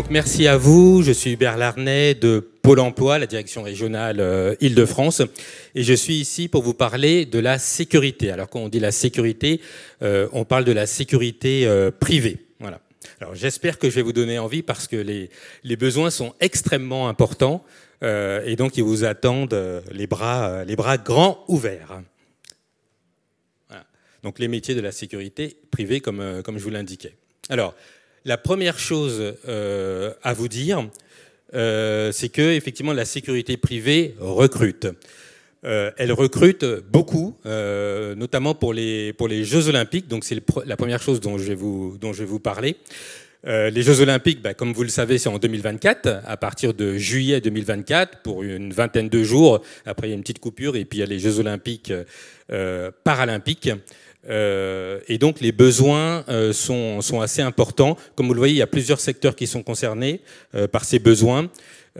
donc merci à vous. Je suis Hubert Larnet de Pôle emploi, la direction régionale euh, Île-de-France. et je suis ici pour vous parler de la sécurité. Alors quand on dit la sécurité, euh, on parle de la sécurité euh, privée. Voilà. Alors j'espère que je vais vous donner envie parce que les, les besoins sont extrêmement importants et donc ils vous attendent les, bras, les bras grands ouverts. Donc les métiers de la sécurité privée comme, comme je vous l'indiquais. Alors, la première chose euh, à vous dire, euh, c'est que effectivement la sécurité privée recrute. Euh, elle recrute beaucoup, notamment pour les, pour les Jeux Olympiques. Donc c'est la première chose dont je vais vous, dont je vous parler. les Jeux Olympiques, bah, comme vous le savez, c'est en 2024, à partir de juillet 2024, pour une vingtaine de jours. Après, il y a une petite coupure, et puis il y a les Jeux Olympiques paralympiques. Euh, et donc les besoins euh, sont, sont, assez importants. Comme vous le voyez, il y a plusieurs secteurs qui sont concernés euh, par ces besoins.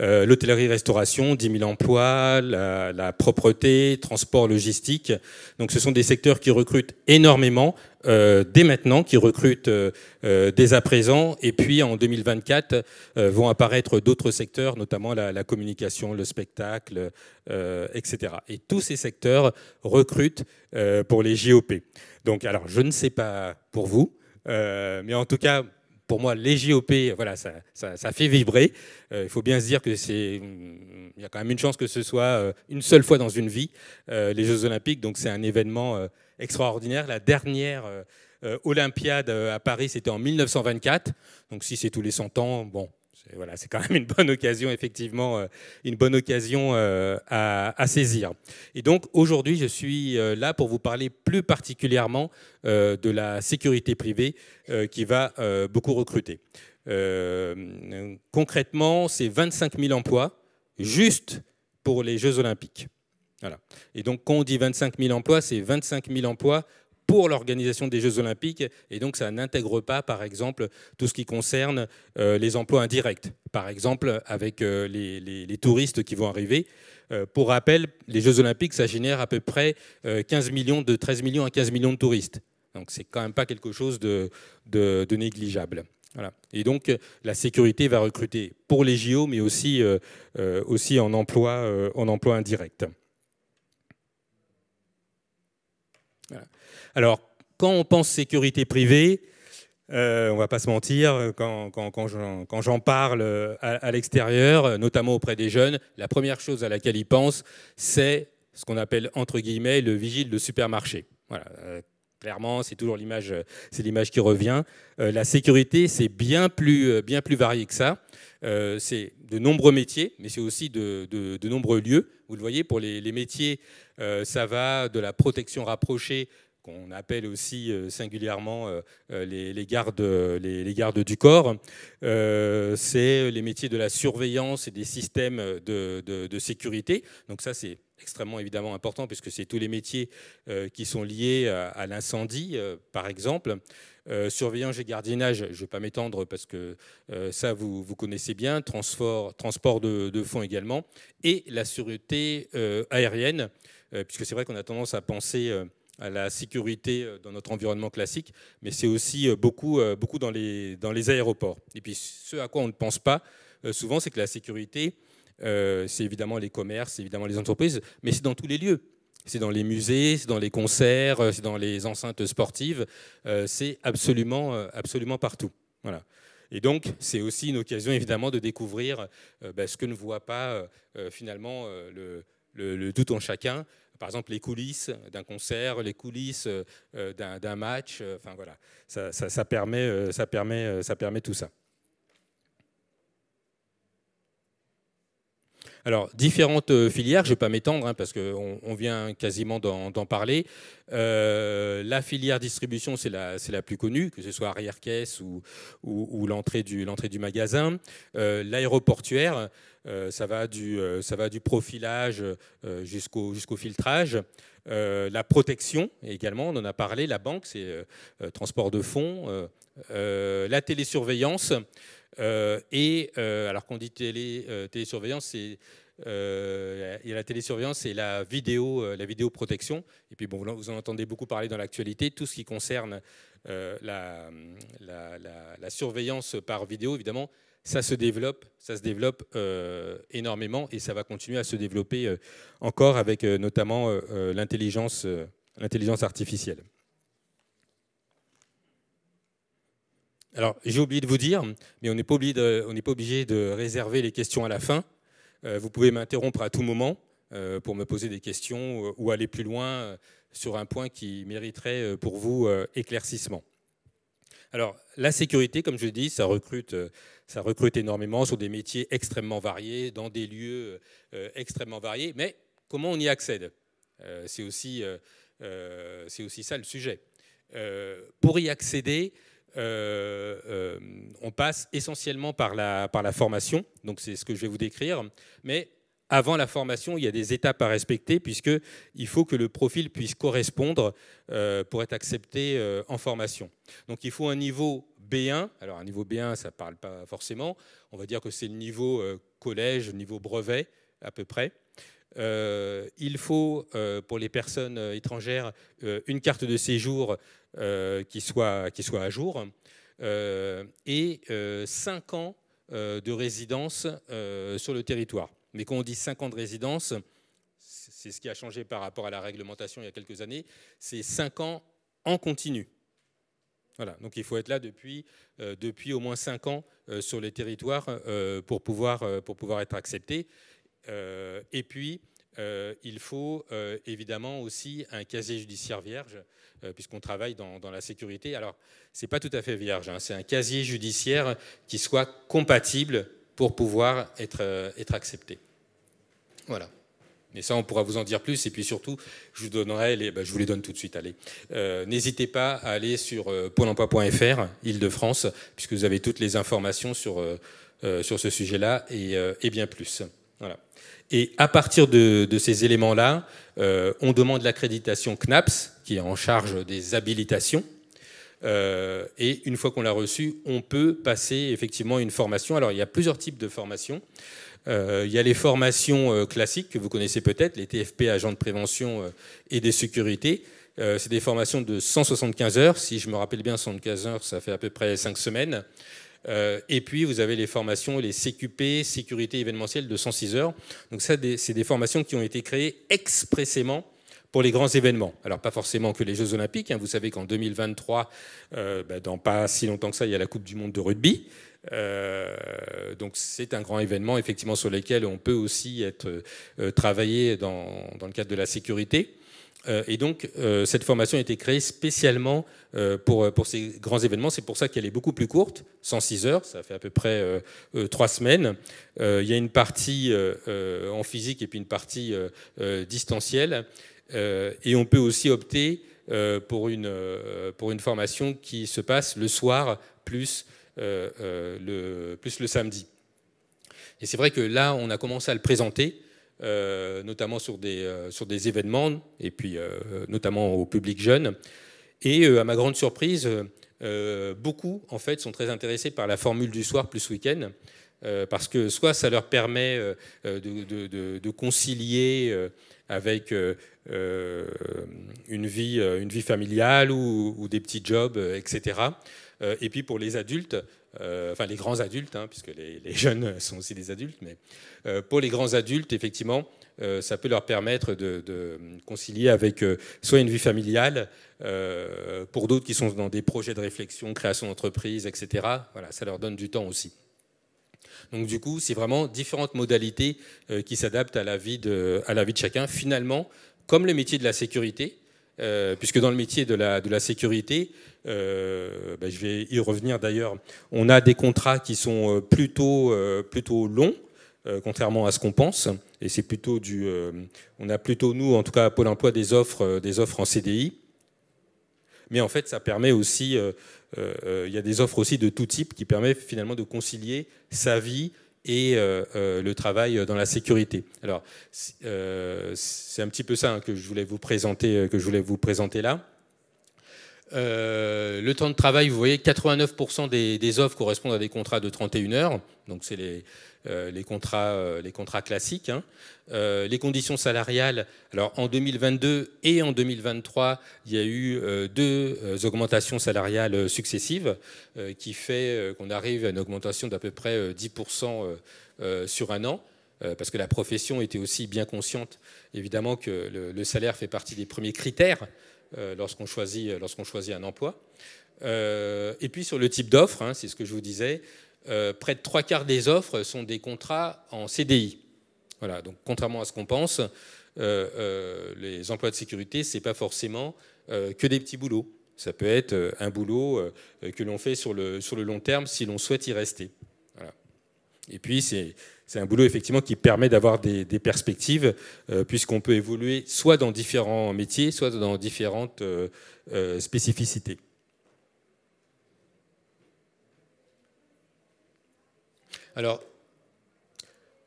L'hôtellerie-restauration, 10 000 emplois, la, la, propreté, transport, logistique. Donc ce sont des secteurs qui recrutent énormément euh, dès maintenant, qui recrutent euh, euh, dès à présent. Et puis en 2024, vont apparaître d'autres secteurs, notamment la, communication, le spectacle, etc. Et tous ces secteurs recrutent pour les JOP. Donc, alors, je ne sais pas pour vous, mais en tout cas, pour moi, les JOP, voilà, ça, fait vibrer. il faut bien se dire que c'est, il y a quand même une chance que ce soit une seule fois dans une vie, les Jeux Olympiques. Donc c'est un événement extraordinaire. La dernière euh, euh, Olympiade euh, à Paris, c'était en 1924. Donc si c'est tous les 100 ans, bon, c'est quand même une bonne occasion, effectivement, une bonne occasion à, à saisir. Et donc aujourd'hui, je suis là pour vous parler plus particulièrement de la sécurité privée qui va beaucoup recruter. concrètement, c'est 25 000 emplois juste pour les Jeux olympiques. Et donc, quand on dit 25 000 emplois, c'est 25 000 emplois pour l'organisation des Jeux Olympiques, et donc ça n'intègre pas, par exemple, tout ce qui concerne euh, les emplois indirects, par exemple avec euh, les, touristes qui vont arriver. Euh, pour rappel, les Jeux Olympiques, ça génère à peu près 15 millions, de 13 millions à 15 millions de touristes. Donc c'est quand même pas quelque chose de, négligeable. Et donc la sécurité va recruter pour les JO, mais aussi, aussi en, emploi, en emploi indirect. Alors, quand on pense sécurité privée, euh, on ne va pas se mentir, quand, j'en parle euh, à, l'extérieur, notamment auprès des jeunes, la première chose à laquelle ils pensent, c'est ce qu'on appelle entre guillemets le vigile de supermarché. Voilà. Euh, clairement, c'est toujours l'image, c'est l'image qui revient. la sécurité, c'est bien plus, bien plus varié que ça. c'est de nombreux métiers, mais c'est aussi de nombreux lieux. Vous le voyez, pour les, métiers, euh, ça va de la protection rapprochée qu'on appelle aussi euh, singulièrement euh, les, gardes, les, gardes du corps. c'est les métiers de la surveillance et des systèmes de, sécurité. Donc ça, c'est extrêmement évidemment important puisque c'est tous les métiers qui sont liés à l'incendie, par exemple. Euh, surveillance et gardiennage, je ne vais pas m'étendre parce que euh, ça, vous, vous, connaissez bien, transport, transport de, fonds également, et la sûreté euh, aérienne, puisque c'est vrai qu'on a tendance à penser à la sécurité dans notre environnement classique, mais c'est aussi beaucoup, beaucoup dans, les, dans les aéroports. Et puis ce à quoi on ne pense pas souvent, c'est que la sécurité, c'est évidemment les commerces, c'est évidemment les entreprises, mais c'est dans tous les lieux c'est dans les musées, c'est dans les concerts, euh, c'est dans les enceintes sportives, euh, c'est absolument, euh, absolument partout. Voilà. Et donc, c'est aussi une occasion évidemment de découvrir bah, ce que ne voit pas finalement le, tout en chacun, par exemple les coulisses d'un concert, les coulisses d'un match. Enfin voilà, ça, permet, ça, permet, ça permet tout ça. Alors, différentes euh, filières, je ne vais pas m'étendre hein, parce qu'on on vient quasiment d'en parler. Euh, la filière distribution, c'est la, la, plus connue, que ce soit arrière-caisse ou, l'entrée du, du, magasin. Euh, l'aéroportuaire, ça, va du, profilage jusqu'au filtrage. la protection également, on en a parlé, la banque, c'est transport de fonds, la télésurveillance, euh, et euh, alors qu'on dit télé, euh, télésurveillance, il y a la télésurveillance et la vidéo, la vidéoprotection. Et puis bon, vous en entendez beaucoup parler dans l'actualité, tout ce qui concerne la, la, la, surveillance par vidéo, évidemment, ça se développe, ça se développe énormément et ça va continuer à se développer encore avec notamment l'intelligence, l'intelligence artificielle. Alors, j'ai oublié de vous dire, mais on n'est pas, obligé de réserver les questions à la fin. Euh, vous pouvez m'interrompre à tout moment euh, pour me poser des questions ou aller plus loin euh, sur un point qui mériterait pour vous éclaircissement. Alors, la sécurité, comme je dis, ça recrute, ça recrute énormément sur des métiers extrêmement variés, dans des lieux extrêmement variés, mais comment on y accède C'est aussi, aussi, ça le sujet. pour y accéder, euh, euh, on passe essentiellement par la, par la formation, donc c'est ce que je vais vous décrire, mais avant la formation, il y a des étapes à respecter puisqu'il faut que le profil puisse correspondre euh, pour être accepté en formation. Donc il faut un niveau B1. Alors un niveau B1, ça ne parle pas forcément. On va dire que c'est le niveau collège, niveau brevet à peu près. Euh, il faut, euh, pour les personnes euh, étrangères, une carte de séjour qui, soit, à jour et 5 ans de résidence sur le territoire. Mais quand on dit 5 ans de résidence, c'est ce qui a changé par rapport à la réglementation il y a quelques années, c'est 5 ans en continu. donc il faut être là depuis, au moins 5 ans sur le territoire pour pouvoir être accepté. Euh, et puis, euh, il faut euh, évidemment aussi un casier judiciaire vierge, puisqu'on travaille dans, la sécurité. Alors, ce n'est pas tout à fait vierge, hein. c'est un casier judiciaire qui soit compatible pour pouvoir être, accepté. Voilà. Mais ça, on pourra vous en dire plus. Et puis surtout, je vous, donnerai les, bah, je vous les donne tout de suite. Allez, n'hésitez pas à aller sur euh, pôle Île-de-France, puisque vous avez toutes les informations sur, sur ce sujet-là et bien plus. Voilà. Et à partir de, ces éléments-là, euh, on demande l'accréditation CNAPS, qui est en charge des habilitations. Euh, et une fois qu'on l'a reçu, on peut passer effectivement une formation. Alors, il y a plusieurs types de formations. Euh, il y a les formations classiques que vous connaissez peut-être, les TFP, agents de prévention et des sécurités. c'est des formations de 175 heures. Si je me rappelle bien, 175 heures, ça fait à peu près 5 semaines. Euh, et puis, vous avez les formations, les CQP, sécurité événementielle de 106 heures. Donc ça, c'est des formations qui ont été créées expressément pour les grands événements. Alors pas forcément que les Jeux olympiques, hein. vous savez qu'en 2023, euh, bah, dans pas si longtemps que ça, il y a la Coupe du Monde de rugby. Euh, donc c'est un grand événement effectivement sur lequel on peut aussi être dans, le cadre de la sécurité. Euh, et donc, euh, cette formation a été créée spécialement euh, pour, pour ces grands événements. C'est pour ça qu'elle est beaucoup plus courte, 106 heures, ça fait à peu près trois semaines. il y a une partie en physique et puis une partie distancielle. et on peut aussi opter pour, une, pour une formation qui se passe le soir plus, le, plus le samedi. Et c'est vrai que là, on a commencé à le présenter euh, notamment sur des, euh, sur des événements, et puis euh, notamment au public jeune. Et à ma grande surprise, beaucoup en fait sont très intéressés par la formule du soir plus week-end. parce que soit ça leur permet de, de, concilier avec une, vie, une vie familiale ou des petits jobs, etc euh, et puis pour les adultes, euh, enfin les grands adultes, hein, puisque les, jeunes sont aussi des adultes, mais euh, pour les grands adultes, effectivement, ça peut leur permettre de, concilier avec soit une vie familiale, pour d'autres qui sont dans des projets de réflexion, création d'entreprise, etc. Voilà, ça leur donne du temps aussi. Donc du coup, c'est vraiment différentes modalités qui s'adaptent à, à la vie de chacun. Finalement, comme le métier de la sécurité, euh, puisque dans le métier de la, de la sécurité, euh, bah, je vais y revenir d'ailleurs, on a des contrats qui sont euh, plutôt, plutôt longs, contrairement à ce qu'on pense, et c'est plutôt du... on a plutôt, nous, en tout cas à Pôle Emploi, des offres, des offres en CDI, mais en fait, ça permet aussi, il y a des offres aussi de tout type qui permettent finalement de concilier sa vie et euh, euh, le travail euh, dans la sécurité. Alors, c'est un petit peu ça hein, que je voulais vous présenter, que je voulais vous présenter là. Euh, le temps de travail, vous voyez, 89% des, des, offres correspondent à des contrats de 31 heures, donc c'est les, euh, euh, les, contrats, classiques. Hein. les conditions salariales, alors en 2022 et en 2023, il y a eu deux augmentations salariales successives, qui fait qu'on arrive à une augmentation d'à peu près 10% sur un an parce que la profession était aussi bien consciente, évidemment, que le salaire fait partie des premiers critères euh, lorsqu'on choisit, euh, lorsqu'on choisit un emploi. Euh, et puis sur le type d'offre, hein, c'est ce que je vous disais, près de trois quarts des offres sont des contrats en CDI. Voilà, donc contrairement à ce qu'on pense, les emplois de sécurité, ce n'est pas forcément que des petits boulots. Ça peut être un boulot que l'on fait sur le long terme si l'on souhaite y rester. Et puis, c'est un boulot effectivement qui permet d'avoir des, perspectives, euh, puisqu'on peut évoluer soit dans différents métiers, soit dans différentes euh, euh, spécificités. Alors,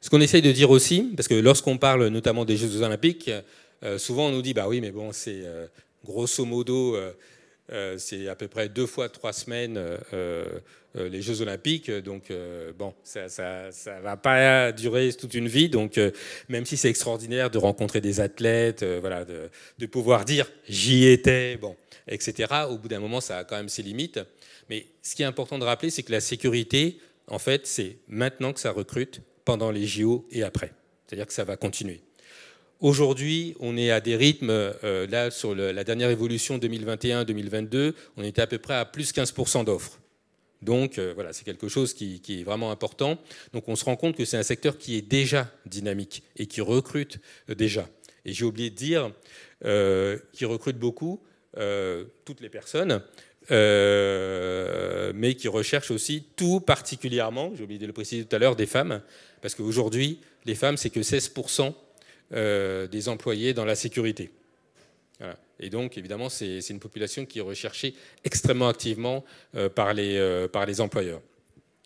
ce qu'on essaye de dire aussi, parce que lorsqu'on parle notamment des Jeux Olympiques, souvent on nous dit, bah oui, mais bon, c'est grosso modo, c'est à peu près deux fois trois semaines euh, les Jeux Olympiques. Euh, donc, euh, bon, ça ne va pas durer toute une vie. Donc, même si c'est extraordinaire de rencontrer des athlètes, voilà, de, pouvoir dire j'y étais, bon, etc., au bout d'un moment, ça a quand même ses limites. Mais ce qui est important de rappeler, c'est que la sécurité, en fait, c'est maintenant que ça recrute, pendant les JO et après. C'est-à-dire que ça va continuer. Aujourd'hui, on est à des rythmes, là, sur la dernière évolution 2021-2022, on était à peu près à plus 15% d'offres. Donc euh, voilà, c'est quelque chose qui, est vraiment important. Donc on se rend compte que c'est un secteur qui est déjà dynamique et qui recrute euh, déjà. Et j'ai oublié de dire euh, qui recrute beaucoup euh, toutes les personnes, mais qui recherche aussi tout particulièrement, j'ai oublié de le préciser tout à l'heure, des femmes, parce qu'aujourd'hui, les femmes, c'est que 16% des employés dans la sécurité. Et donc, évidemment, c'est une population qui est recherchée extrêmement activement euh, euh, par, les, employeurs.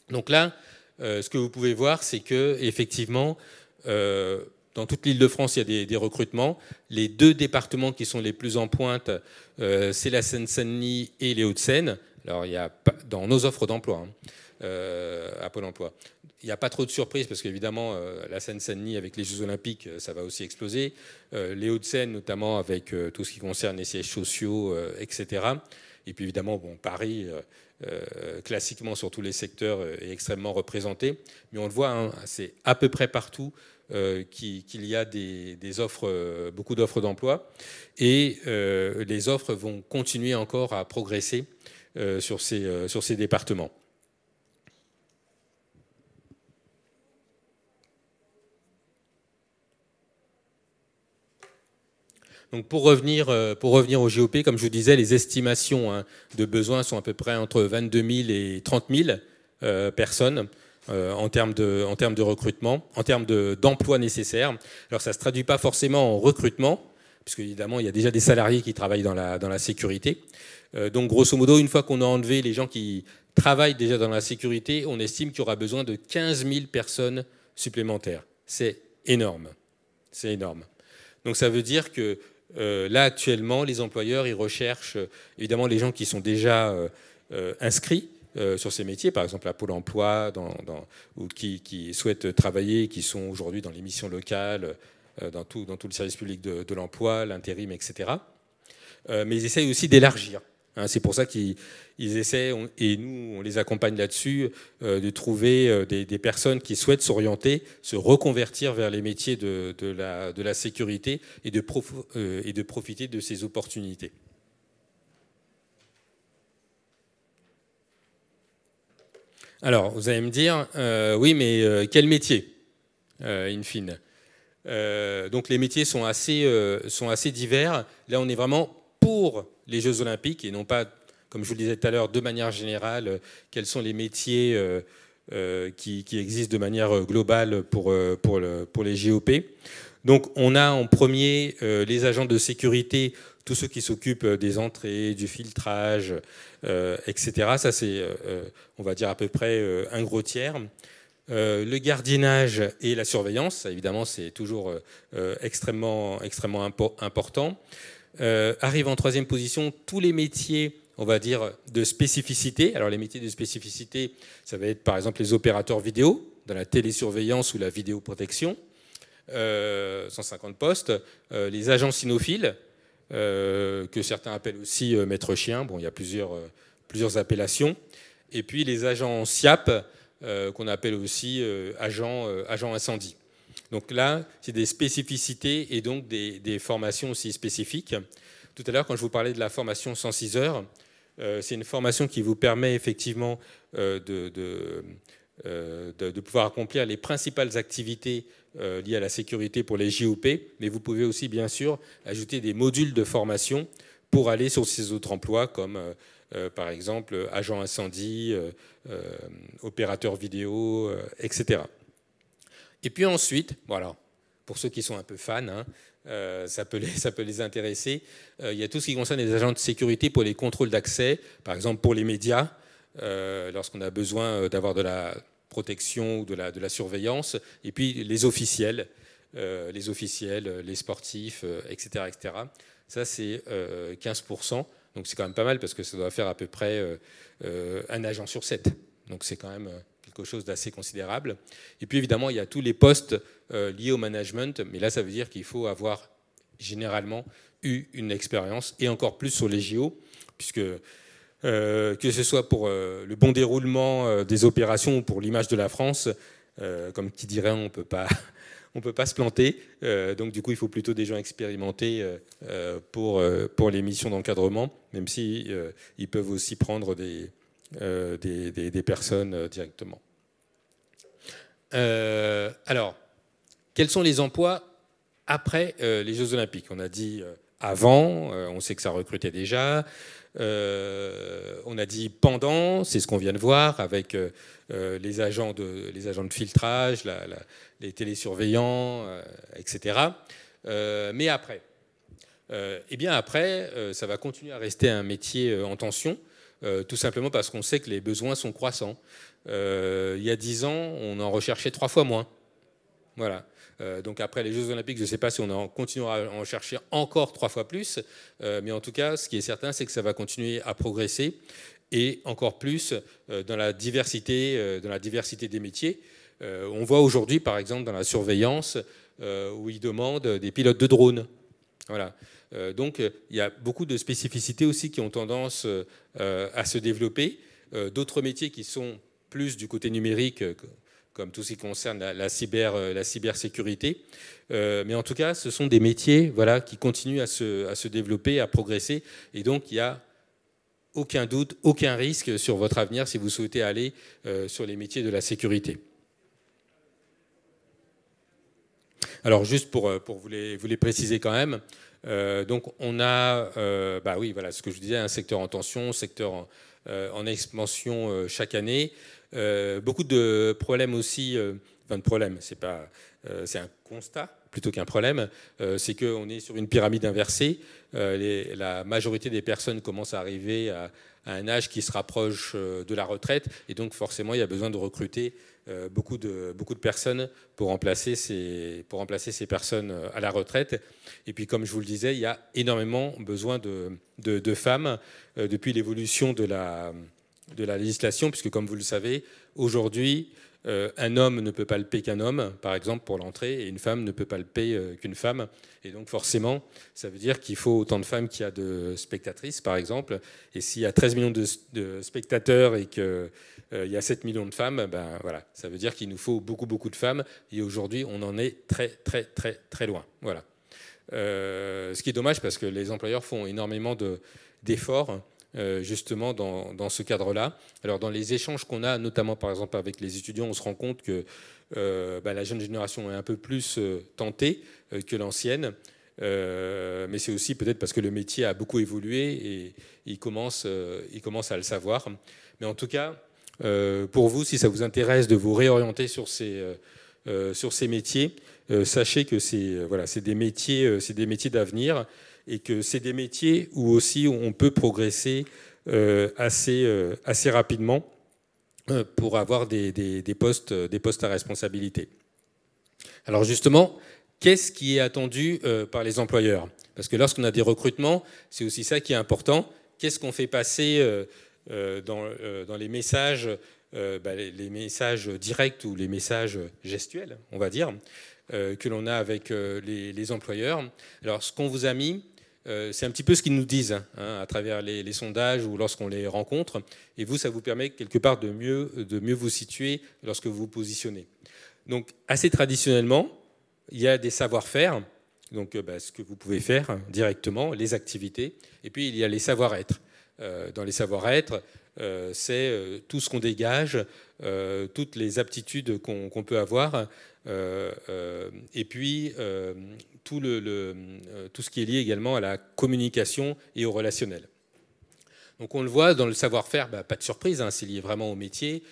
Donc là, euh, ce que vous pouvez voir, c'est que effectivement, dans toute l'île de France, il y a des, recrutements. Les deux départements qui sont les plus en pointe, c'est la Seine-Saint-Denis et les Hauts-de-Seine. Alors, il y a dans nos offres d'emploi hein, à Pôle emploi. Il n'y a pas trop de surprises parce qu'évidemment, évidemment euh, la Seine-Saint-Denis avec les Jeux Olympiques, euh, ça va aussi exploser. Euh, les Hauts-de-Seine, notamment avec tout ce qui concerne les sièges sociaux, etc. Et puis évidemment, bon, Paris, classiquement sur tous les secteurs, est extrêmement représenté. Mais on le voit, hein, c'est à peu près partout qu'il y a des, des offres, beaucoup d'offres d'emploi. Et les offres vont continuer encore à progresser sur ces, sur ces départements. Donc pour revenir, euh, pour revenir au GOP, comme je vous disais, les estimations hein, de besoins sont à peu près entre 22 000 et 30 000 euh, personnes. Euh, en, termes de, en termes de recrutement, en termes d'emplois nécessaires. Alors ça ne se traduit pas forcément en recrutement, puisque évidemment il y a déjà des salariés qui travaillent dans la, dans la sécurité. donc grosso modo, une fois qu'on a enlevé les gens qui travaillent déjà dans la sécurité, on estime qu'il y aura besoin de 15 000 personnes supplémentaires. C'est énorme. C'est énorme. Donc ça veut dire que euh, là, actuellement, les employeurs, ils recherchent euh, évidemment les gens qui sont déjà euh, inscrits sur ces métiers, par exemple la Pôle emploi, ou qui, souhaitent travailler, qui sont aujourd'hui dans les missions locales, dans, tout, le service public de, de l'emploi, l'intérim, etc. mais ils essayent aussi d'élargir Hein, c'est pour ça qu'ils essaient, et nous, on les accompagne là-dessus, euh, de trouver euh, des, personnes qui souhaitent s'orienter, se reconvertir vers les métiers de, la, sécurité euh, et de, profiter de ces opportunités. Alors, vous allez me dire, oui, mais quel métier, in fine Donc, les métiers sont assez, sont assez divers. Là, on est vraiment pour les Jeux olympiques et non pas, comme je vous le disais tout à l'heure, de manière générale, euh, quels sont les métiers euh, euh, qui, existent de manière globale pour, pour, les JOP. Donc on a en premier les agents de sécurité, tous ceux qui s'occupent des entrées, du filtrage, etc. Ça c'est, on va dire, à peu près un gros tiers. le gardiennage et la surveillance, évidemment, c'est toujours extrêmement, extrêmement important. Euh, arrive en troisième position tous les métiers, on va dire, de spécificité. Alors les métiers de spécificité, ça va être par exemple les opérateurs vidéo, dans la télésurveillance ou la vidéoprotection, euh, 150 postes, euh, les agents cynophiles, euh, que certains appellent aussi maître chien, bon, il y a plusieurs, plusieurs appellations, et puis les agents SIAP, qu'on appelle aussi agents, agents incendie. Donc là, c'est des spécificités et donc des, formations aussi spécifiques. Tout à l'heure, quand je vous parlais de la formation 106 heures, euh, c'est une formation qui vous permet effectivement euh, euh, de, de, pouvoir accomplir les principales activités liées à la sécurité pour les JOP, mais vous pouvez aussi bien sûr ajouter des modules de formation pour aller sur ces autres emplois comme par exemple agent incendie, opérateur vidéo, etc. Et puis ensuite, voilà, pour ceux qui sont un peu fans, hein, euh, ça, peut les, intéresser, euh, il y a tout ce qui concerne les agents de sécurité pour les contrôles d'accès, par exemple pour les médias, euh, lorsqu'on a besoin d'avoir de la protection ou de la, surveillance, et puis les officiels, les officiels, les sportifs, etc., etc. Ça, c'est 15%. Donc c'est quand même pas mal parce que ça doit faire à peu près un agent sur 7. Donc c'est quand même chose d'assez considérable. Et puis évidemment, il y a tous les postes euh, liés au management, mais là, ça veut dire qu'il faut avoir généralement eu une expérience, et encore plus sur les JO, puisque euh, que ce soit pour euh, le bon déroulement des opérations ou pour l'image de la France, comme qui dirait, on ne peut pas... on peut pas se planter. donc du coup, il faut plutôt des gens expérimentés pour, pour les missions d'encadrement, même si ils peuvent aussi prendre des, des personnes directement. Euh, alors, quels sont les emplois après euh, les Jeux Olympiques On a dit euh, avant, on sait que ça recrutait déjà. on a dit pendant, c'est ce qu'on vient de voir avec les, agents de, filtrage, les télésurveillants, etc. mais après Eh bien, après, ça va continuer à rester un métier en tension. tout simplement parce qu'on sait que les besoins sont croissants. Euh, il y a 10 ans, on en recherchait trois fois moins. Voilà. Euh, donc après les Jeux Olympiques, je ne sais pas si on en continuera à en chercher encore trois fois plus, euh, mais en tout cas, ce qui est certain, c'est que ça va continuer à progresser et encore plus dans la diversité, dans la diversité des métiers. on voit aujourd'hui, par exemple, dans la surveillance, où ils demandent des pilotes de drones. Voilà. donc il y a beaucoup de spécificités aussi qui ont tendance à se développer. D'autres métiers qui sont plus du côté numérique, euh, comme tout ce qui concerne la, cyber, euh, la cybersécurité. Euh, mais en tout cas, ce sont des métiers voilà, qui continuent à se, développer, à progresser. Et donc, il n'y a aucun doute, aucun risque sur votre avenir si vous souhaitez aller sur les métiers de la sécurité. Alors juste pour, vous, les, préciser quand même, donc on a, bah oui, voilà ce que je disais, un secteur en tension, un secteur en expansion chaque année. Euh, beaucoup de problèmes aussi, euh, enfin de problèmes, c'est pas, euh, c'est un constat plutôt qu'un problème, c'est qu'on est sur une pyramide inversée. la majorité des personnes commencent à arriver à, un âge qui se rapproche de la retraite, et donc forcément, il y a besoin de recruter beaucoup de, beaucoup de personnes pour remplacer, ces, pour remplacer ces personnes à la retraite. Et puis, comme je vous le disais, il y a énormément besoin de, de femmes depuis l'évolution de la de la législation, puisque comme vous le savez, aujourd'hui, euh, un homme ne peut pas palper qu'un homme, par exemple, pour l'entrée, et une femme ne peut pas palper euh, qu'une femme. Et donc forcément, ça veut dire qu'il faut autant de femmes qu'il y a de spectatrices, par exemple. Et s'il y a 13 millions de, spectateurs et qu'il euh, il y a 7 millions de femmes, ben, voilà, ça veut dire qu'il nous faut beaucoup, beaucoup de femmes. Et aujourd'hui, on en est très, très, très, très loin. Voilà. ce qui est dommage parce que les employeurs font énormément d'efforts. Euh, justement dans, ce cadre-là. Alors dans les échanges qu'on a, notamment par exemple avec les étudiants, on se rend compte que euh, bah, la jeune génération est un peu plus euh, tentée que l'ancienne. mais c'est aussi peut-être parce que le métier a beaucoup évolué et il commence, il commence à le savoir. Mais en tout cas, pour vous, si ça vous intéresse de vous réorienter sur ces, métiers, sachez que c'est voilà, des métiers, des métiers d'avenir et que c'est des métiers où aussi on peut progresser euh, assez, euh, assez rapidement euh, pour avoir des, postes, des postes à responsabilité. Alors justement, qu'est-ce qui est attendu par les employeurs Parce que lorsqu'on a des recrutements, c'est aussi ça qui est important. Qu'est-ce qu'on fait passer dans, les messages bah, les messages directs ou les messages gestuels, on va dire, que l'on a avec les, employeurs. Alors, ce qu'on vous a mis, euh, c'est un petit peu ce qu'ils nous disent hein, hein, à travers les, sondages ou lorsqu'on les rencontre. Et vous, ça vous permet quelque part de mieux, de mieux vous situer lorsque vous vous positionnez. Donc, assez traditionnellement, il y a des savoir-faire, donc euh, bah, ce que vous pouvez faire directement, les activités, et puis il y a les savoir-être. Euh, dans les savoir-être, c'est tout ce qu'on dégage, toutes les aptitudes qu'on peut avoir, euh, euh, et puis, euh, tout, le, tout ce qui est lié également à la communication et au relationnel. Donc on le voit dans le savoir-faire, bah, pas de surprise, c'est hein, lié vraiment au métier,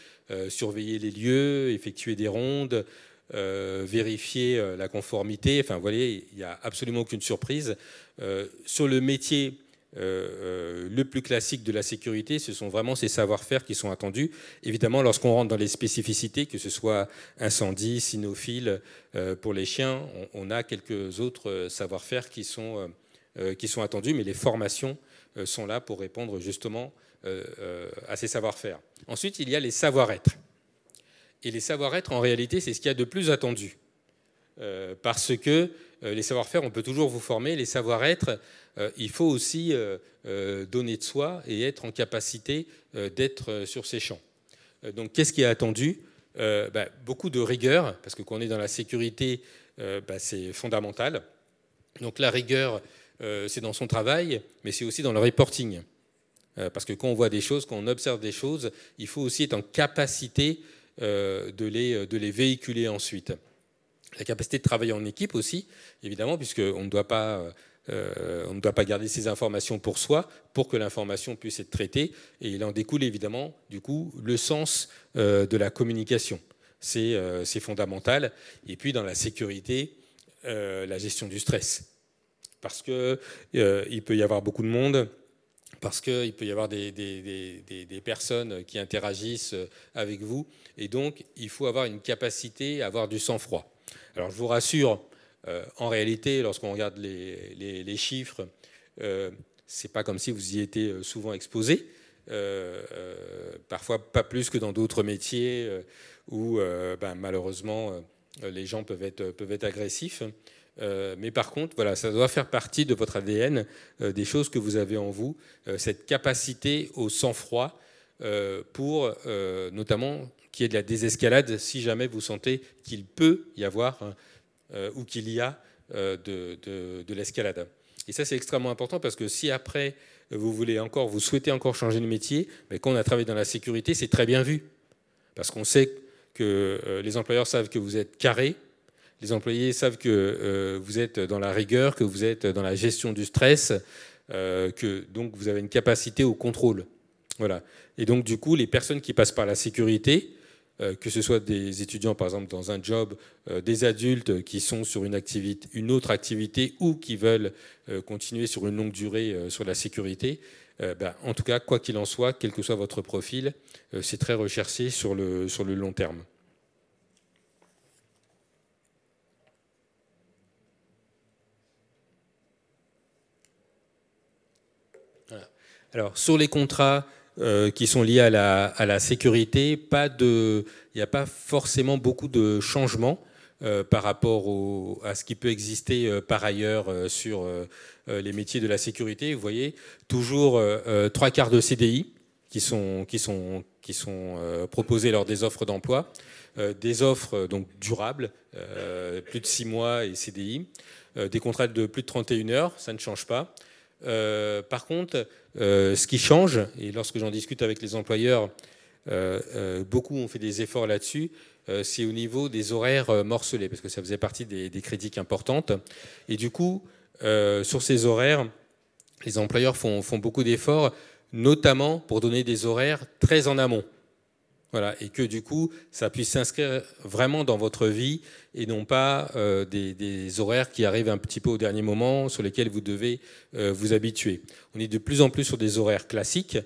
surveiller les lieux, effectuer des rondes, vérifier la conformité, enfin vous voyez, il n'y a absolument aucune surprise. sur le métier euh, euh, le plus classique de la sécurité, ce sont vraiment ces savoir-faire qui sont attendus. Évidemment, lorsqu'on rentre dans les spécificités, que ce soit incendie, cynophile, euh, pour les chiens, on, a quelques autres savoir-faire qui, sont qui sont attendus, mais les formations sont là pour répondre justement à ces savoir-faire. Ensuite, il y a les savoir-être. Et les savoir-être, en réalité, c'est ce qu'il y a de plus attendu. Euh, parce que euh, les savoir-faire, on peut toujours vous former, les savoir-être, euh, il faut aussi donner de soi et être en capacité d'être sur ces champs. donc qu'est-ce qui est attendu bah, beaucoup de rigueur, parce que quand on est dans la sécurité, bah, c'est fondamental. Donc la rigueur, c'est dans son travail, mais c'est aussi dans le reporting. parce que quand on voit des choses, quand on observe des choses, il faut aussi être en capacité de, les, véhiculer ensuite. La capacité de travailler en équipe aussi, évidemment, puisqu'on ne doit pas... Euh, on ne doit pas garder ces informations pour soi pour que l'information puisse être traitée. Et il en découle évidemment, du coup, le sens euh, de la communication. Euh, c'est fondamental. Et puis, dans la sécurité, la gestion du stress. Parce qu'il il peut y avoir beaucoup de monde. Parce qu'il peut y avoir des, des, personnes qui interagissent avec vous. Et donc, il faut avoir une capacité à avoir du sang-froid. Alors je vous rassure, euh, en réalité, lorsqu'on regarde les, chiffres, euh, c'est pas comme si vous y étiez euh, souvent exposé. parfois pas plus que dans d'autres métiers où ben, malheureusement les gens peuvent être, agressifs. mais par contre, voilà, ça doit faire partie de votre ADN, des choses que vous avez en vous, cette capacité au sang-froid pour notamment qui est de la désescalade si jamais vous sentez qu'il peut y avoir euh, euh, ou qu'il y a euh, de, l'escalade. Et ça, c'est extrêmement important parce que si après, vous voulez encore, vous souhaitez encore changer de métier, mais qu'on a travaillé dans la sécurité, c'est très bien vu. Parce qu'on sait que les employeurs savent que vous êtes carré, les employés savent que vous êtes dans la rigueur, que vous êtes dans la gestion du stress, que donc vous avez une capacité au contrôle. Voilà. Et donc, du coup, les personnes qui passent par la sécurité, euh, que ce soit des étudiants, par exemple, dans un job, euh, des adultes euh, qui sont sur une, activité, une autre activité ou qui veulent continuer sur une longue durée sur la sécurité, ben, en tout cas, quoi qu'il en soit, quel que soit votre profil, c'est très recherché sur le, sur le long terme. Alors, sur les contrats, euh, qui sont liés à la, sécurité, il n'y a pas forcément beaucoup de changements euh, par rapport à ce qui peut exister euh, par ailleurs sur les métiers de la sécurité. Vous voyez, toujours trois quarts de CDI qui sont, proposés lors des offres d'emploi, des offres donc durables, plus de six mois et CDI, des contrats de plus de 31 heures, ça ne change pas. Euh, par contre, euh, ce qui change, et lorsque j'en discute avec les employeurs, euh, beaucoup ont fait des efforts là-dessus, c'est au niveau des horaires morcelés, parce que ça faisait partie des, critiques importantes. Et du coup, sur ces horaires, les employeurs font beaucoup d'efforts, notamment pour donner des horaires très en amont. Voilà, et que du coup, ça puisse s'inscrire vraiment dans votre vie et non pas euh, des, horaires qui arrivent un petit peu au dernier moment, sur lesquels vous devez euh, vous habituer. On est de plus en plus sur des horaires classiques,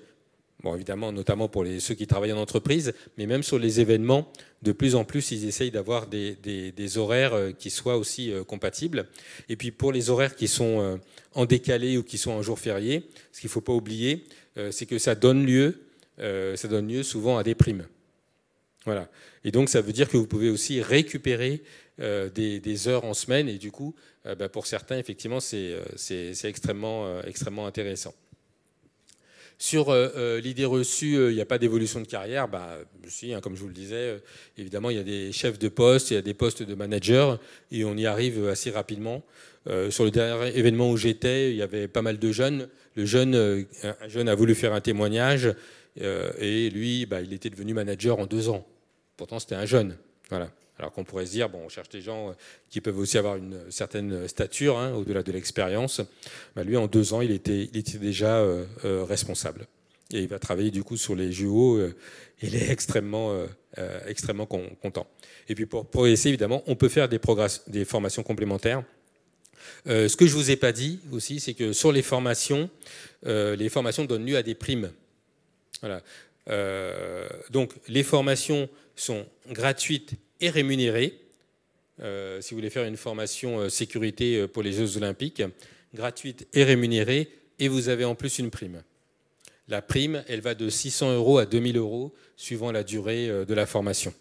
bon, évidemment, notamment pour ceux qui travaillent en entreprise, mais même sur les événements, de plus en plus, ils essayent d'avoir des, horaires euh, qui soient aussi compatibles. Et puis pour les horaires qui sont en décalé ou qui sont en jour férié, ce qu'il ne faut pas oublier, c'est que ça donne lieu, ça donne lieu souvent à des primes. Et donc, ça veut dire que vous pouvez aussi récupérer euh, des, heures en semaine. Et du coup, euh, bah, pour certains, effectivement, c'est euh, extrêmement, intéressant. Sur l'idée reçue, il n'y a pas d'évolution de carrière. Bah, si, hein, comme je vous le disais, évidemment, il y a des chefs de poste, il y a des postes de manager, et on y arrive assez rapidement. sur le dernier événement où j'étais, il y avait pas mal de jeunes. Le jeune, un jeune a voulu faire un témoignage, et lui, bah, il était devenu manager en deux ans. Pourtant, c'était un jeune. Voilà. Alors qu'on pourrait se dire, bon, on cherche des gens euh, qui peuvent aussi avoir une certaine stature, hein, au-delà de l'expérience. Bah, lui, en deux ans, il était, déjà euh, euh, responsable. Et il va travailler du coup sur les JO. il est extrêmement, extrêmement content. Et puis pour, progresser, évidemment, on peut faire des, des formations complémentaires. ce que je ne vous ai pas dit aussi, c'est que sur les formations, les formations donnent lieu à des primes. Voilà. Euh, donc les formations sont gratuites et rémunérées. Euh, si vous voulez faire une formation euh, sécurité pour les Jeux olympiques, gratuite et rémunérée, et vous avez en plus une prime. La prime, elle va de 600 euros à 2000 euros suivant la durée de la formation.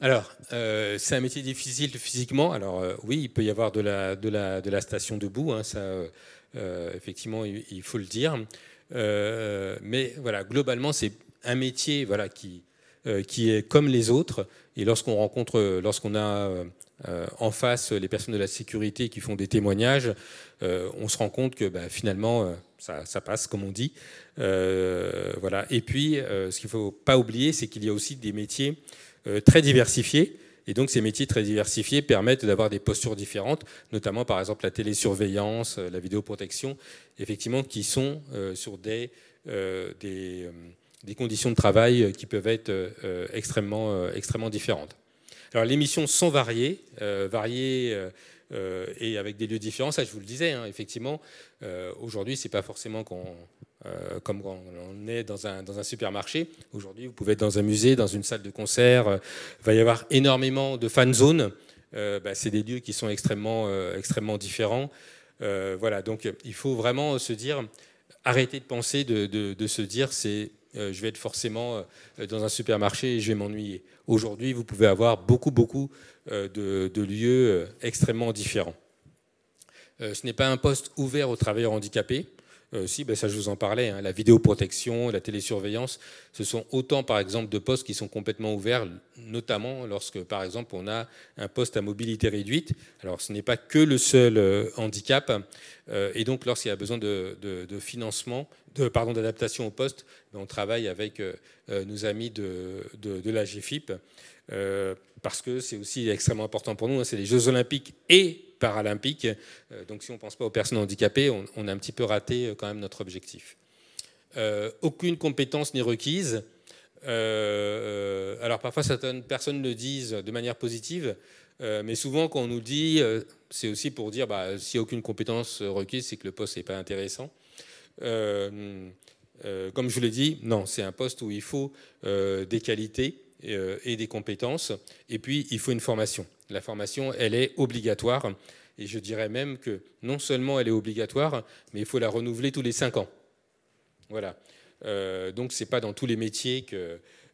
Alors, euh, c'est un métier difficile physiquement. Alors euh, oui, il peut y avoir de la, station debout, hein, ça, euh, effectivement, il, faut le dire. mais voilà, globalement, c'est un métier voilà, qui, est comme les autres. Et lorsqu'on rencontre, lorsqu'on a en face les personnes de la sécurité qui font des témoignages, on se rend compte que bah, finalement, ça, passe, comme on dit. voilà. Et puis, ce qu'il ne faut pas oublier, c'est qu'il y a aussi des métiers euh, très diversifiés. Et donc ces métiers très diversifiés permettent d'avoir des postures différentes, notamment par exemple la télésurveillance, euh, la vidéoprotection, effectivement qui sont euh, sur des, des, conditions de travail qui peuvent être extrêmement, extrêmement différentes. Alors les missions sont variées, variées et avec des lieux différents, ça je vous le disais, hein, effectivement, aujourd'hui c'est pas forcément qu'on... Euh, comme on est dans un, supermarché. Aujourd'hui, vous pouvez être dans un musée, dans une salle de concert. Euh, il va y avoir énormément de fan zones. Euh, bah, c'est des lieux qui sont extrêmement, euh, extrêmement différents. voilà, donc il faut vraiment se dire, arrêter de penser, de, se dire c'est je vais être forcément dans un supermarché et je vais m'ennuyer. Aujourd'hui, vous pouvez avoir beaucoup, beaucoup de lieux extrêmement différents. ce n'est pas un poste ouvert aux travailleurs handicapés. Euh, si, ben, ça je vous en parlais, hein. la vidéoprotection, la télésurveillance, ce sont autant par exemple de postes qui sont complètement ouverts, notamment lorsque par exemple on a un poste à mobilité réduite. Alors ce n'est pas que le seul euh, handicap, euh, et donc lorsqu'il y a besoin de, financement, de, pardon, d'adaptation au poste, ben, on travaille avec nos amis de, de la GFIP, parce que c'est aussi extrêmement important pour nous, hein. c'est les Jeux olympiques et Paralympique, euh, donc si on ne pense pas aux personnes handicapées, on, a un petit peu raté euh, quand même notre objectif. Euh, aucune compétence n'est requise. alors parfois certaines personnes le disent de manière positive, mais souvent quand on nous dit, c'est aussi pour dire bah, s'il a aucune compétence requise, c'est que le poste n'est pas intéressant. comme je vous l'ai dit, non, c'est un poste où il faut des qualités, euh, et des compétences. Et puis, il faut une formation. La formation, elle est obligatoire. Et je dirais même que non seulement elle est obligatoire, mais il faut la renouveler tous les 5 ans. Voilà. Euh, donc, ce n'est pas dans tous les métiers que,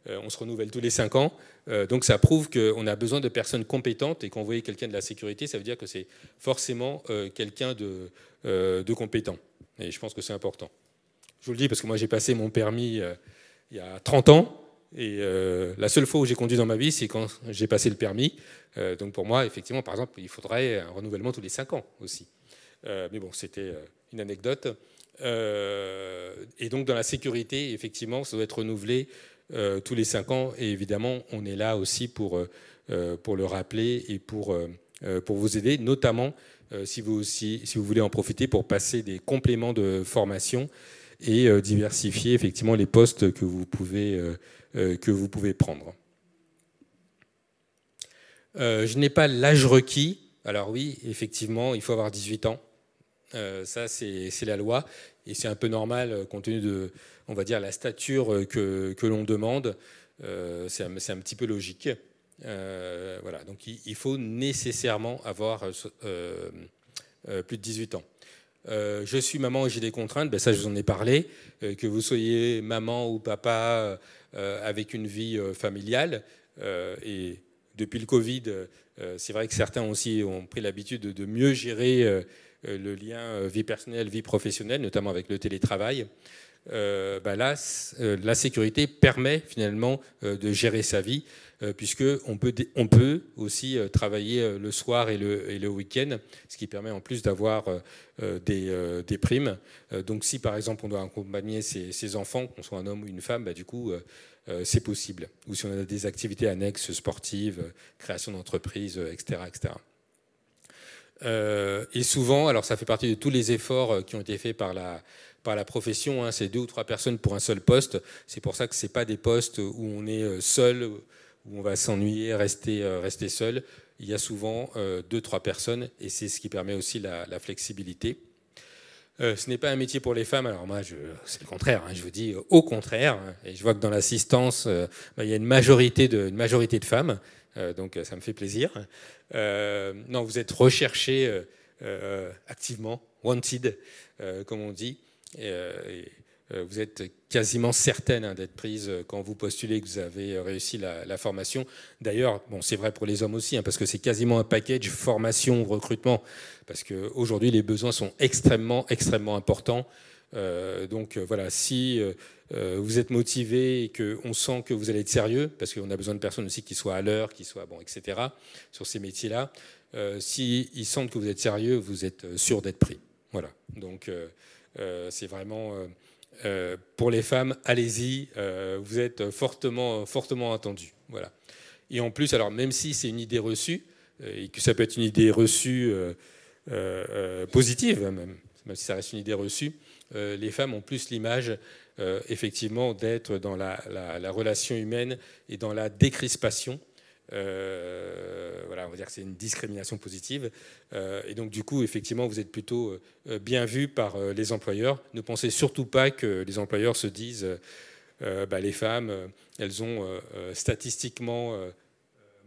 euh, on se renouvelle tous les 5 ans. donc ça prouve qu'on a besoin de personnes compétentes et qu'envoyer quelqu'un de la sécurité, ça veut dire que c'est forcément quelqu'un de, de, compétent. Et je pense que c'est important. Je vous le dis parce que moi j'ai passé mon permis il y a 30 ans. Et euh, la seule fois où j'ai conduit dans ma vie, c'est quand j'ai passé le permis. Euh, donc pour moi, effectivement, par exemple, il faudrait un renouvellement tous les 5 ans aussi. Euh, mais bon, c'était une anecdote. et donc dans la sécurité, effectivement, ça doit être renouvelé tous les 5 ans. Et évidemment, on est là aussi pour, pour le rappeler et pour, pour vous aider, notamment si, vous aussi, si vous voulez en profiter pour passer des compléments de formation et euh, diversifier effectivement les postes que vous pouvez, euh, euh, que vous pouvez prendre. je n'ai pas l'âge requis. Alors oui, effectivement, il faut avoir 18 ans. ça, c'est la loi. Et c'est un peu normal compte tenu de, on va dire, la stature que, l'on demande. c'est un, petit peu logique. voilà, donc il, faut nécessairement avoir plus de 18 ans. Euh, je suis maman et j'ai des contraintes, ben ça je vous en ai parlé, euh, que vous soyez maman ou papa euh, avec une vie familiale. et depuis le Covid, c'est vrai que certains aussi ont pris l'habitude de, mieux gérer le lien vie personnelle, vie professionnelle, notamment avec le télétravail. Euh, bah euh, la sécurité permet finalement euh, de gérer sa vie, puisque on peut, on peut aussi travailler le soir et le, week-end, ce qui permet en plus d'avoir des, primes. donc si par exemple on doit accompagner ses, enfants, qu'on soit un homme ou une femme, bah du coup c'est possible. Ou si on a des activités annexes sportives, création d'entreprise, etc. etc. et souvent, alors ça fait partie de tous les efforts qui ont été faits par la, par la profession. Hein, c'est deux ou trois personnes pour un seul poste. C'est pour ça que ce pas des postes où on est euh, seul, où on va s'ennuyer, rester, euh, rester seul. Il y a souvent euh, deux, trois personnes et c'est ce qui permet aussi la, flexibilité. ce n'est pas un métier pour les femmes. Alors moi, c'est le contraire. Hein. je vous dis au contraire. Hein. et je vois que dans l'assistance, bah, il y a une majorité de, une majorité de femmes. donc ça me fait plaisir. non, vous êtes recherchés activement, wanted, comme on dit et, euh, euh, vous êtes quasiment certaine hein, d'être prise euh, quand vous postulez que vous avez réussi la, formation. D'ailleurs, bon, c'est vrai pour les hommes aussi, hein, parce que c'est quasiment un package formation, recrutement, parce qu'aujourd'hui, les besoins sont extrêmement, extrêmement importants. donc voilà, si vous êtes motivé et qu'on sent que vous allez être sérieux, parce qu'on a besoin de personnes aussi qui soient à l'heure, qui soient, bon, etc., sur ces métiers-là, s'ils sentent que vous êtes sérieux, vous êtes sûr d'être pris. Voilà. Donc. Euh, c'est vraiment euh, euh, pour les femmes, allez-y, vous êtes fortement, fortement attendu. Voilà. Et en plus, alors même si c'est une idée reçue, et que ça peut être une idée reçue positive, hein, même, si ça reste une idée reçue, les femmes ont plus l'image effectivement d'être dans la, relation humaine et dans la décrispation euh, voilà, on va dire que c'est une discrimination positive. Euh, et donc, du coup, effectivement, vous êtes plutôt euh, bien vu par les employeurs. Ne pensez surtout pas que les employeurs se disent bah, les femmes, elles ont statistiquement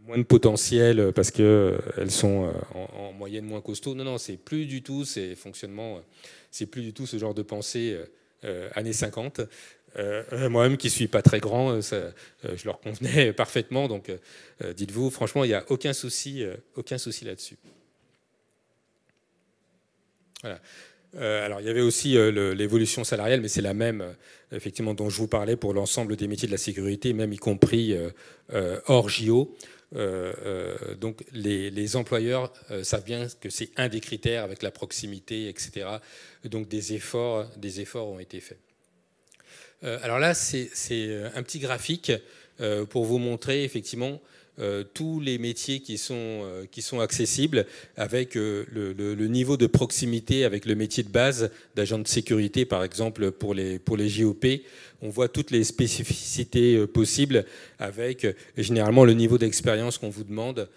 moins de potentiel parce qu'elles sont en, moyenne moins costauds. Non, non, c'est plus du tout c'est plus du tout ce genre de pensée. années 50. Euh, euh, moi-même, qui ne suis pas très grand, euh, je leur convenais parfaitement. Donc, dites-vous, franchement, il n'y a aucun souci, aucun souci là-dessus. alors, il y avait aussi l'évolution salariale, mais c'est la même, effectivement, dont je vous parlais pour l'ensemble des métiers de la sécurité, même y compris hors JO. donc les, employeurs savent bien que c'est un des critères avec la proximité, etc. Donc des efforts, des efforts ont été faits. Euh, alors là, c'est euh, un petit graphique euh, pour vous montrer effectivement tous les métiers qui sont, accessibles avec le, niveau de proximité avec le métier de base d'agent de sécurité, par exemple pour les, pour les JOP. On voit toutes les spécificités possibles avec généralement le niveau d'expérience qu'on vous demande.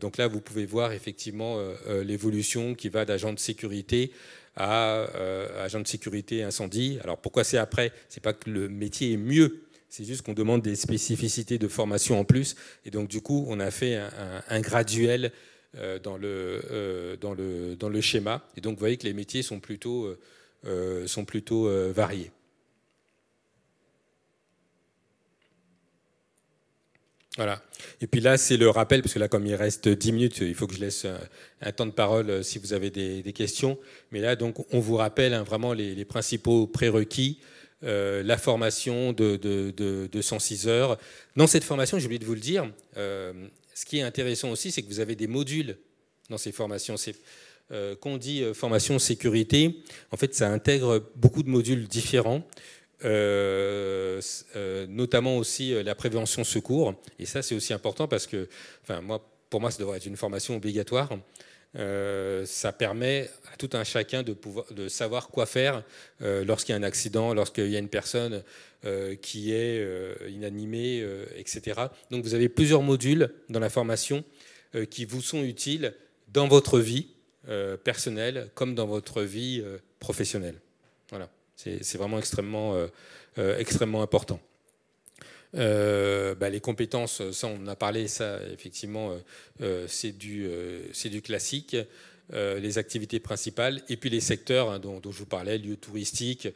donc là, vous pouvez voir effectivement l'évolution qui va d'agent de sécurité à euh, agent de sécurité incendie. Alors pourquoi c'est après C'est pas que le métier est mieux, c'est juste qu'on demande des spécificités de formation en plus. Et donc du coup, on a fait un, graduel euh, dans, le, euh, dans, le, dans le schéma. Et donc vous voyez que les métiers sont plutôt, sont plutôt variés. Voilà. Et puis là, c'est le rappel, parce que là, comme il reste 10 minutes, il faut que je laisse euh, un temps de parole euh, si vous avez des, questions. Mais là, donc, on vous rappelle hein, vraiment les, principaux prérequis. Euh, la formation de, de, 106 heures. Dans cette formation, j'ai oublié de vous le dire, ce qui est intéressant aussi, c'est que vous avez des modules dans ces formations. Euh, quand on dit formation sécurité, en fait, ça intègre beaucoup de modules différents. Euh, euh, notamment aussi euh, la prévention secours. Et ça, c'est aussi important parce que, enfin, moi, pour moi, ça devrait être une formation obligatoire. ça permet à tout un chacun de, pouvoir, de savoir quoi faire lorsqu'il y a un accident, lorsqu'il y a une personne qui est inanimée, etc. Donc vous avez plusieurs modules dans la formation qui vous sont utiles dans votre vie personnelle comme dans votre vie professionnelle. Voilà. C'est vraiment extrêmement, euh, euh, extrêmement important. Euh, bah, les compétences, ça on a parlé, ça effectivement c'est du, du, classique. les activités principales et puis les secteurs hein, dont, je vous parlais, lieux touristiques.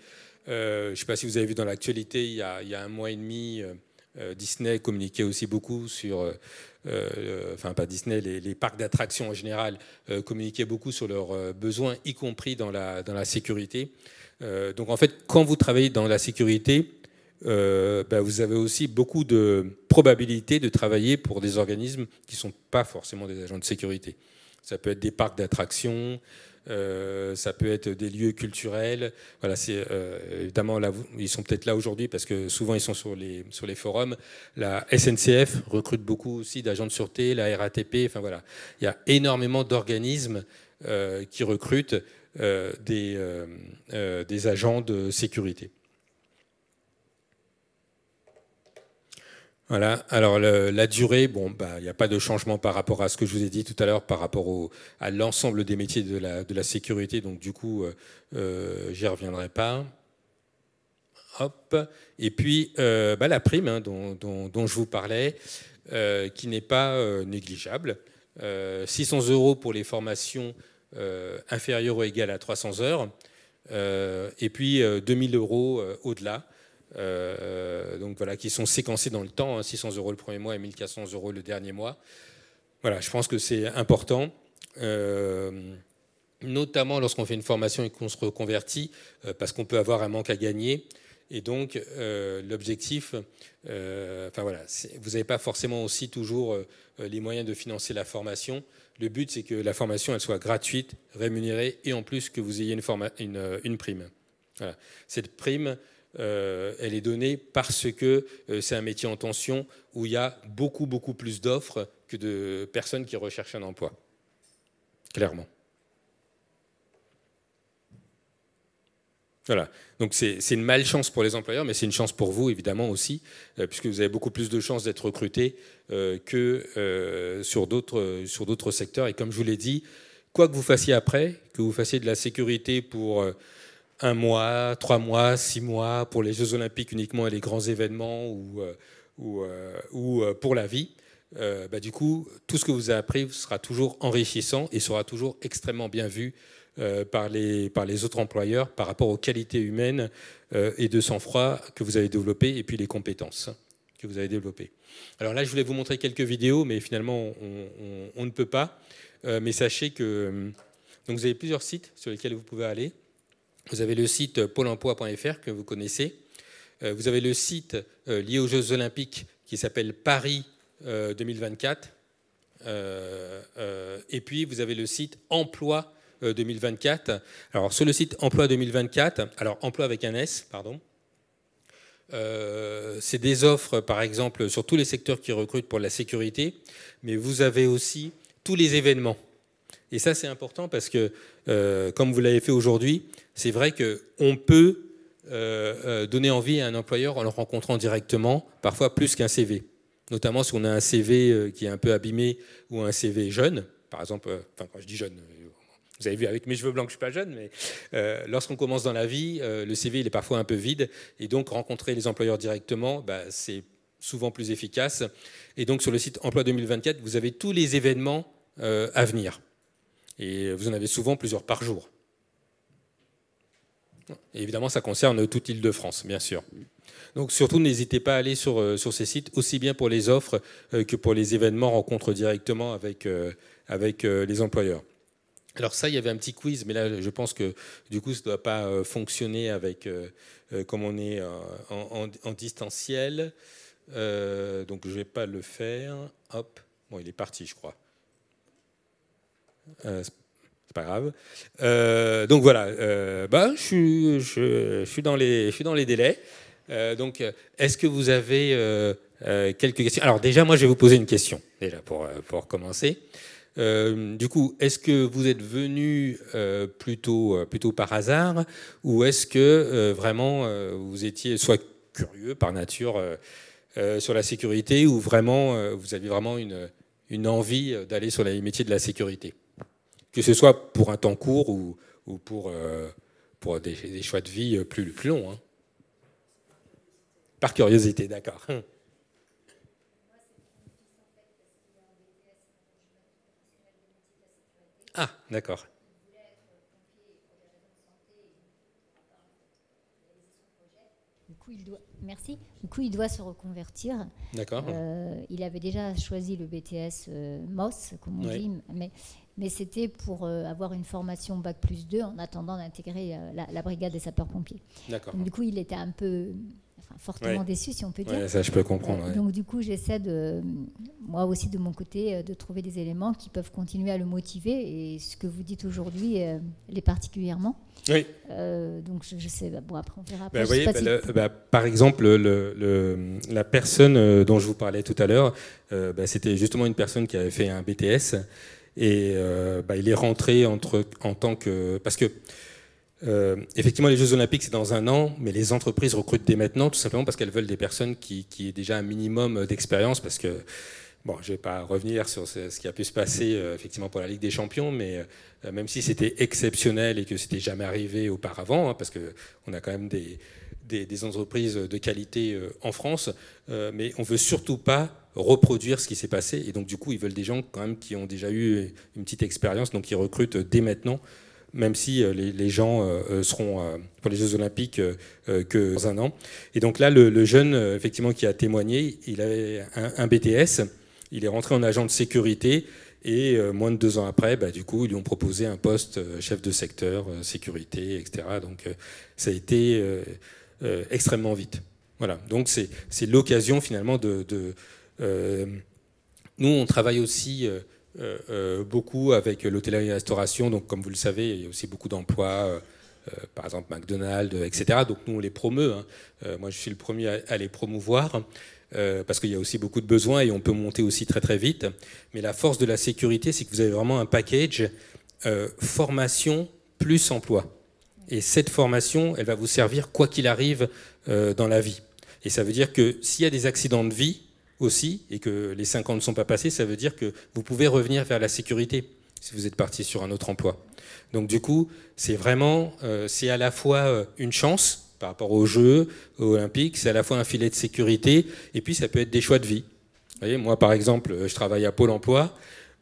je ne sais pas si vous avez vu dans l'actualité, il, il, y a un mois et demi, euh, Disney communiquait aussi beaucoup sur, euh, euh, enfin pas Disney, les, parcs d'attractions en général communiquaient beaucoup sur leurs besoins, y compris dans la, dans la sécurité. donc en fait, quand vous travaillez dans la sécurité, bah, vous avez aussi beaucoup de probabilités de travailler pour des organismes qui ne sont pas forcément des agents de sécurité. Ça peut être des parcs d'attractions, euh, ça peut être des lieux culturels. Voilà, c'est euh, évidemment là, ils sont peut-être là aujourd'hui parce que souvent ils sont sur les sur les forums. La SNCF recrute beaucoup aussi d'agents de sûreté, la RATP. Enfin voilà, il y a énormément d'organismes euh, qui recrutent des des agents de sécurité. Voilà, alors la durée, bon, bah, il n'y a pas de changement par rapport à ce que je vous ai dit tout à l'heure, par rapport à l'ensemble des métiers de la, sécurité, donc du coup, euh, euh, j'y reviendrai pas. Hop. Et puis, euh, bah, la prime hein, dont, je vous parlais, qui n'est pas négligeable. 600 euros pour les formations inférieures ou égales à 300 heures, et puis 2000 euros au-delà euh, donc voilà, qui sont séquencés dans le temps, 600 hein, euros le premier mois et 1400 euros le dernier mois. Voilà, je pense que c'est important, euh, notamment lorsqu'on fait une formation et qu'on se reconvertit, euh, parce qu'on peut avoir un manque à gagner. Et donc, l'objectif, enfin voilà, vous n'avez pas forcément aussi toujours les moyens de financer la formation. Le but, c'est que la formation, elle soit gratuite, rémunérée, et en plus que vous ayez une, une, prime. Cette prime, euh, elle est donnée parce que euh, c'est un métier en tension où il y a beaucoup, beaucoup plus d'offres que de personnes qui recherchent un emploi. Clairement. Voilà. Donc c'est une malchance pour les employeurs, mais c'est une chance pour vous, évidemment, aussi, euh, puisque vous avez beaucoup plus de chances d'être recruté que sur d'autres secteurs. Et comme je vous l'ai dit, quoi que vous fassiez après, que vous fassiez de la sécurité pour un mois, trois mois, six mois pour les Jeux Olympiques uniquement et les grands événements ou, euh, ou, euh, ou euh, pour la vie, bah, du coup, tout ce que vous avez appris sera toujours enrichissant et sera toujours extrêmement bien vu par, les, par les autres employeurs par rapport aux qualités humaines et de sang-froid que vous avez développé et puis les compétences que vous avez développées. Alors là, je voulais vous montrer quelques vidéos, mais finalement, on, on ne peut pas. mais sachez que donc vous avez plusieurs sites sur lesquels vous pouvez aller. Vous avez le site euh, pôle emploi.fr que vous connaissez. Euh, vous avez le site euh, lié aux Jeux Olympiques qui s'appelle Paris 2024. Et puis vous avez le site emploi 2024. Alors sur le site emploi 2024, alors emploi avec un S, pardon. c'est des offres, par exemple, sur tous les secteurs qui recrutent pour la sécurité, mais vous avez aussi tous les événements. Et ça, c'est important parce que, euh, comme vous l'avez fait aujourd'hui, c'est vrai qu'on peut euh, euh, donner envie à un employeur en le rencontrant directement, parfois plus qu'un CV. Notamment si on a un CV qui est un peu abîmé ou un CV jeune, par exemple, enfin quand je dis jeune, vous avez vu avec mes cheveux blancs, que je ne suis pas jeune, mais lorsqu'on commence dans la vie, le CV il est parfois un peu vide, et donc rencontrer les employeurs directement, bah, c'est souvent plus efficace. Et donc sur le site Emploi 2024, vous avez tous les événements à venir. Et vous en avez souvent plusieurs par jour. Et évidemment, ça concerne toute l'île de France, bien sûr. Donc surtout, n'hésitez pas à aller sur, euh, ces sites, aussi bien pour les offres euh, que pour les événements, rencontres directement avec, euh, les employeurs. Alors ça, il y avait un petit quiz, mais là, je pense que du coup, ça ne doit pas fonctionner avec, comme on est en, en distanciel. donc je ne vais pas le faire. Hop, bon, il est parti, je crois. Euh, c'est pas grave. Euh, donc voilà, euh, bah, je, suis, je, suis dans les, suis dans les délais. donc, est-ce que vous avez quelques questions Alors déjà, moi, je vais vous poser une question, déjà, pour, pour commencer. du coup, est-ce que vous êtes venu plutôt, plutôt par hasard ou est-ce que vraiment vous étiez soit curieux par nature sur la sécurité ou vraiment vous avez vraiment une, une envie d'aller sur les métiers de la sécurité que ce soit pour un temps court ou, pour, euh, pour des, choix de vie plus, plus longs. Hein. Par curiosité, d'accord. Hum. Ah, d'accord. Il doit, merci. Du coup, il doit se reconvertir. D'accord. Euh, il avait déjà choisi le BTS euh, MOS, comme on dit, mais mais c'était pour euh, avoir une formation Bac plus 2 en attendant d'intégrer euh, la, brigade des sapeurs-pompiers. Du coup, il était un peu fortement déçu, si on peut dire. ça, je peux comprendre. Donc, du coup, j'essaie, de, moi aussi, de mon côté, euh, de trouver des éléments qui peuvent continuer à le motiver. Et ce que vous dites aujourd'hui, les particulièrement. Oui. donc, je, sais, bah, bon, après, on verra. Bah, après, voyez, bah, par exemple, le, la personne dont je vous parlais tout à l'heure, c'était justement une personne qui avait fait un BTS. Et euh, bah, il est rentré entre, en tant que... Parce que, euh, effectivement, les Jeux Olympiques, c'est dans un an, mais les entreprises recrutent dès maintenant, tout simplement parce qu'elles veulent des personnes qui, aient déjà un minimum d'expérience, parce que... Bon, je ne vais pas revenir sur ce, qui a pu se passer euh, effectivement pour la Ligue des Champions, mais même si c'était exceptionnel et que c'était jamais arrivé auparavant, hein, parce parce qu'on a quand même des, des, entreprises de qualité euh, en France, euh, mais on ne veut surtout pas reproduire ce qui s'est passé. Et donc, du coup, ils veulent des gens quand même qui ont déjà eu une petite expérience, donc ils recrutent dès maintenant, même si euh, les, gens seront pour les Jeux Olympiques que dans un an. Et donc là, le, jeune, effectivement, qui a témoigné, il avait un, BTS, il est rentré en agent de sécurité. Et moins de deux ans après, bah, du coup, ils lui ont proposé un poste chef de secteur, sécurité, etc. Donc, ça a été euh, extrêmement vite. Voilà, donc c'est l'occasion finalement de... Euh, nous, on travaille aussi euh, beaucoup avec l'hôtellerie-restauration, donc comme vous le savez, il y a aussi beaucoup d'emplois. par exemple McDonald's, etc. Donc nous, on les promeut. Hein. moi, je suis le premier à, les promouvoir parce qu'il y a aussi beaucoup de besoins et on peut monter aussi très très vite. Mais la force de la sécurité, c'est que vous avez vraiment un package formation plus emploi. Et cette formation, elle va vous servir quoi qu'il arrive euh, dans la vie. Et ça veut dire que s'il y a des accidents de vie aussi, et que les 5 ans ne sont pas passés, ça veut dire que vous pouvez revenir vers la sécurité si vous êtes parti sur un autre emploi. Donc du coup, c'est vraiment, euh, c'est à la fois euh, une chance par rapport aux Jeux aux olympiques, c'est à la fois un filet de sécurité, et puis ça peut être des choix de vie. Vous voyez, moi par exemple, je travaille à Pôle Emploi.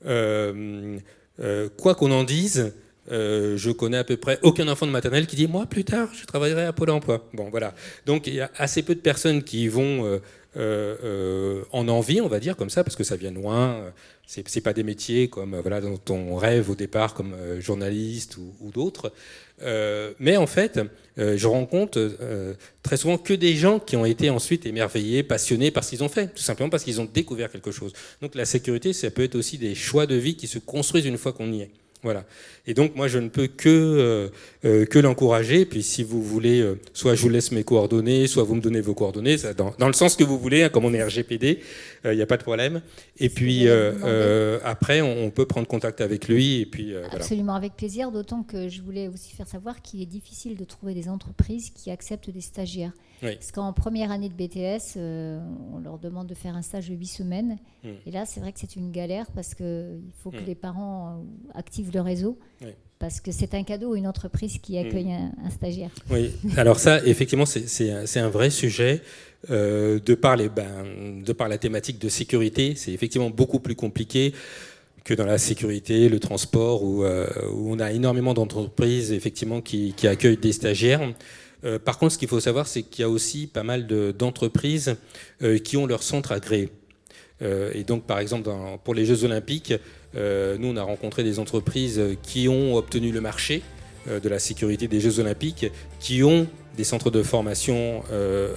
quoi qu'on en dise, euh, je connais à peu près aucun enfant de maternelle qui dit moi plus tard je travaillerai à Pôle Emploi. Bon voilà. Donc il y a assez peu de personnes qui vont euh, euh, en envie, on va dire comme ça, parce que ça vient loin. C'est, pas des métiers comme voilà dont on rêve au départ comme journaliste ou, ou d'autres. mais en fait, je rencontre très souvent que des gens qui ont été ensuite émerveillés, passionnés par ce qu'ils ont fait, tout simplement parce qu'ils ont découvert quelque chose. Donc la sécurité, ça peut être aussi des choix de vie qui se construisent une fois qu'on y est. Voilà. Et donc moi je ne peux que, euh, euh, que l'encourager. Puis si vous voulez, euh, soit je vous laisse mes coordonnées, soit vous me donnez vos coordonnées, dans, le sens que vous voulez, hein, comme on est RGPD, il n'y a pas de problème. Et puis après on, peut prendre contact avec lui. Et puis, Absolument, avec plaisir, d'autant que je voulais aussi faire savoir qu'il est difficile de trouver des entreprises qui acceptent des stagiaires. Parce qu'en première année de BTS, euh, on leur demande de faire un stage de 8 semaines. Hmm. Et là, c'est vrai que c'est une galère parce qu'il faut que hmm. les parents euh, activent le réseau. Parce que c'est un cadeau, une entreprise qui accueille hmm. un, stagiaire. Oui, alors ça, effectivement, c'est un vrai sujet. Euh, de, par ben, de la thématique de sécurité, c'est effectivement beaucoup plus compliqué que dans la sécurité, le transport, où, on a énormément d'entreprises effectivement qui, qui, accueillent des stagiaires. Euh, par contre, ce qu'il faut savoir, c'est qu'il y a aussi pas mal d'entreprises euh, qui ont leur centre agréé. Euh, et donc, par exemple, pour les Jeux Olympiques, nous, on a rencontré des entreprises qui ont obtenu le marché de la sécurité des Jeux Olympiques, qui ont des centres de formation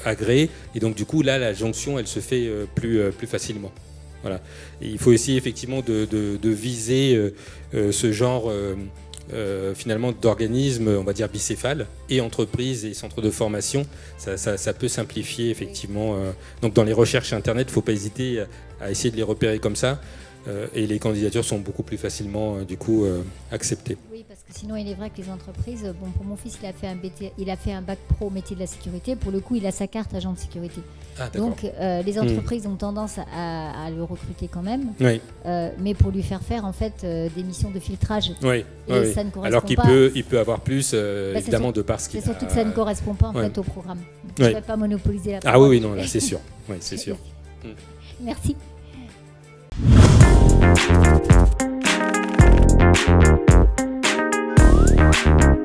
agréés. Et donc, du coup, là, la jonction, elle se fait plus, plus facilement. Voilà. il faut essayer effectivement de, viser ce genre euh, finalement d'organismes, on va dire bicéphales, et entreprises et centres de formation. Ça, peut simplifier effectivement. Euh, donc dans les recherches internet, faut pas hésiter à essayer de les repérer comme ça, euh, et les candidatures sont beaucoup plus facilement du coup acceptées. Sinon, il est vrai que les entreprises, bon, pour mon fils, il a fait un, il a fait un bac pro métier de la sécurité. Pour le coup, il a sa carte agent de sécurité. Ah, Donc, euh, les hmm. entreprises ont tendance à, le recruter quand même, euh, mais pour lui faire faire en fait euh, des missions de filtrage. Oui. Alors qu'il peut, il peut avoir plus, bah, évidemment, de parce qu'il. C'est surtout que ça ne correspond pas en fait au programme. Je ne vais pas monopoliser la. Ah oui, oui, non, c'est sûr. oui, c'est sûr. Merci. you